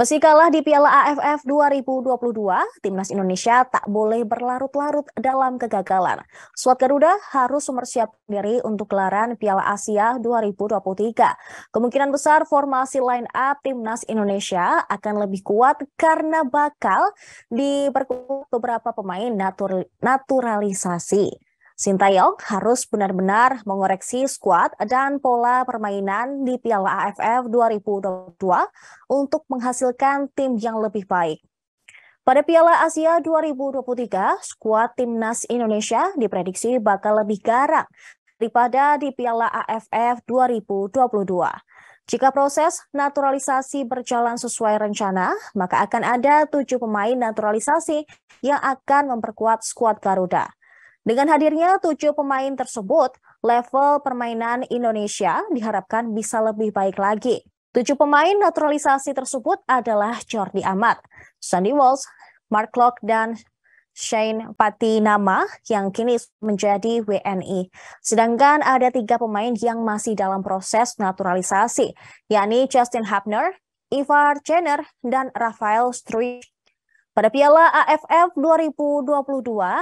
Meski kalah di Piala AFF 2022, timnas Indonesia tak boleh berlarut-larut dalam kegagalan. Suat Garuda harus mempersiapkan diri untuk gelaran Piala Asia 2023. Kemungkinan besar formasi line up timnas Indonesia akan lebih kuat karena bakal diperkuat beberapa pemain naturalisasi. Sintayong harus benar-benar mengoreksi skuad dan pola permainan di Piala AFF 2022 untuk menghasilkan tim yang lebih baik. Pada Piala Asia 2023, skuad timnas Indonesia diprediksi bakal lebih garang daripada di Piala AFF 2022. Jika proses naturalisasi berjalan sesuai rencana, maka akan ada tujuh pemain naturalisasi yang akan memperkuat skuad Garuda. Dengan hadirnya tujuh pemain tersebut, level permainan Indonesia diharapkan bisa lebih baik lagi. Tujuh pemain naturalisasi tersebut adalah Jordi Amat, Sandy Walsh, Mark Lock dan Shane Patinama yang kini menjadi WNI. Sedangkan ada tiga pemain yang masih dalam proses naturalisasi, yakni Justin Hapner, Ivar Jenner, dan Rafael Struich pada Piala AFF 2022,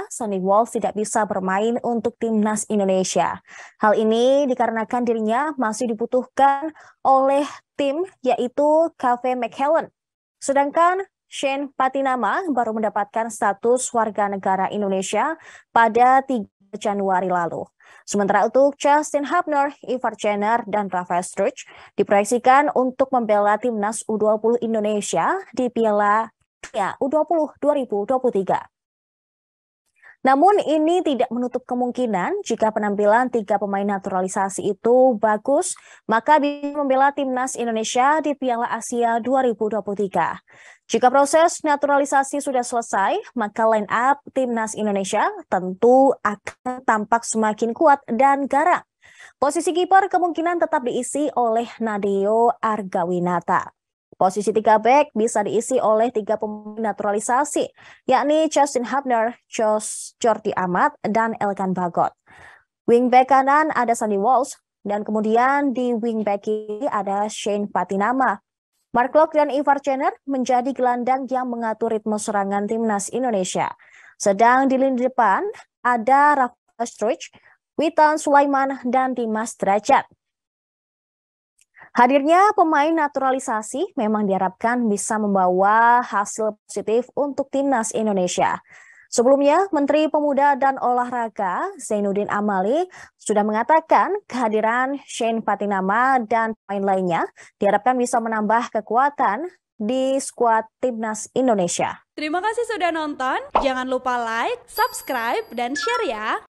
Sonny Wolf tidak bisa bermain untuk timnas Indonesia. Hal ini dikarenakan dirinya masih dibutuhkan oleh tim yaitu Cafe McHellen. Sedangkan Shane Patinama baru mendapatkan status warga negara Indonesia pada 3 Januari lalu. Sementara untuk Justin Hubner, Ivar Jenner, dan Rafael Struch diproyeksikan untuk membela timnas U20 Indonesia di Piala Piala U20 2023. Namun ini tidak menutup kemungkinan jika penampilan tiga pemain naturalisasi itu bagus, maka bisa membela timnas Indonesia di Piala Asia 2023. Jika proses naturalisasi sudah selesai, maka line up timnas Indonesia tentu akan tampak semakin kuat dan garang. Posisi kiper kemungkinan tetap diisi oleh Nadeo Argawinata. Posisi tiga back bisa diisi oleh tiga pemain naturalisasi, yakni Justin Hubner, Josh Jordi Amat, dan Elkan Bagot. Wing back kanan ada Sandy Walsh, dan kemudian di wing back kiri ada Shane Patinama. Mark Locke dan Ivar Jenner menjadi gelandang yang mengatur ritme serangan timnas Indonesia. Sedang di lini depan ada Rafa Struich, Witan Sulaiman, dan Dimas Derajat. Hadirnya pemain naturalisasi memang diharapkan bisa membawa hasil positif untuk timnas Indonesia. Sebelumnya, Menteri Pemuda dan Olahraga Zainuddin Amali sudah mengatakan kehadiran Shane Patinama dan pemain lainnya diharapkan bisa menambah kekuatan di skuad timnas Indonesia. Terima kasih sudah nonton. Jangan lupa like, subscribe, dan share ya.